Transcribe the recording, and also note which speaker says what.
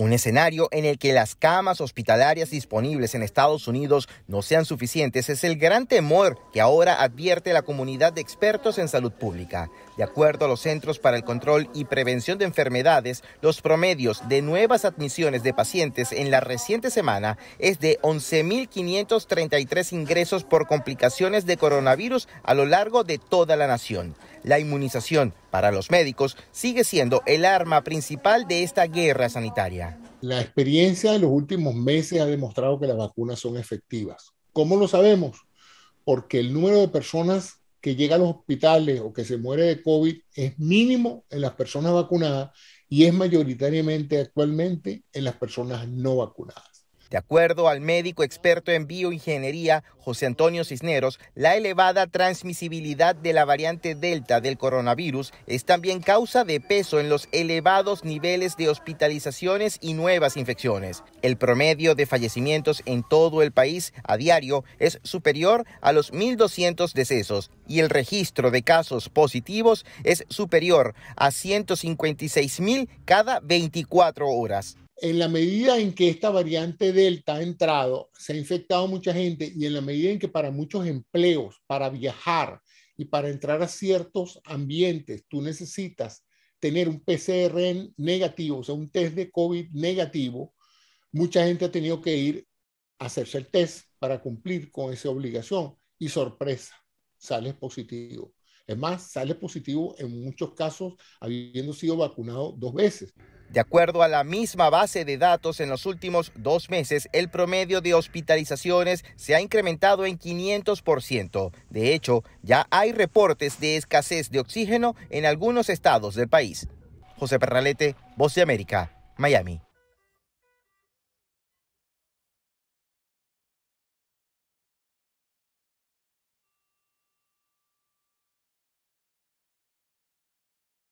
Speaker 1: Un escenario en el que las camas hospitalarias disponibles en Estados Unidos no sean suficientes es el gran temor que ahora advierte la comunidad de expertos en salud pública. De acuerdo a los Centros para el Control y Prevención de Enfermedades, los promedios de nuevas admisiones de pacientes en la reciente semana es de 11.533 ingresos por complicaciones de coronavirus a lo largo de toda la nación. La inmunización para los médicos sigue siendo el arma principal de esta guerra sanitaria.
Speaker 2: La experiencia de los últimos meses ha demostrado que las vacunas son efectivas. ¿Cómo lo sabemos? Porque el número de personas que llega a los hospitales o que se muere de COVID es mínimo en las personas vacunadas y es mayoritariamente actualmente en las personas no vacunadas.
Speaker 1: De acuerdo al médico experto en bioingeniería José Antonio Cisneros, la elevada transmisibilidad de la variante Delta del coronavirus es también causa de peso en los elevados niveles de hospitalizaciones y nuevas infecciones. El promedio de fallecimientos en todo el país a diario es superior a los 1.200 decesos y el registro de casos positivos es superior a 156.000 cada 24
Speaker 2: horas en la medida en que esta variante Delta ha entrado, se ha infectado mucha gente y en la medida en que para muchos empleos, para viajar y para entrar a ciertos ambientes, tú necesitas tener un PCR negativo, o sea, un test de COVID negativo, mucha gente ha tenido que ir a hacerse el test para cumplir con esa obligación y sorpresa, sales positivo. Es más, sales positivo en muchos casos habiendo sido vacunado dos veces. De acuerdo
Speaker 1: a la misma base de datos, en los últimos dos meses el promedio de hospitalizaciones se ha incrementado en 500%. De hecho, ya hay reportes de escasez de oxígeno en algunos estados del país. José Perralete, Voz de América, Miami.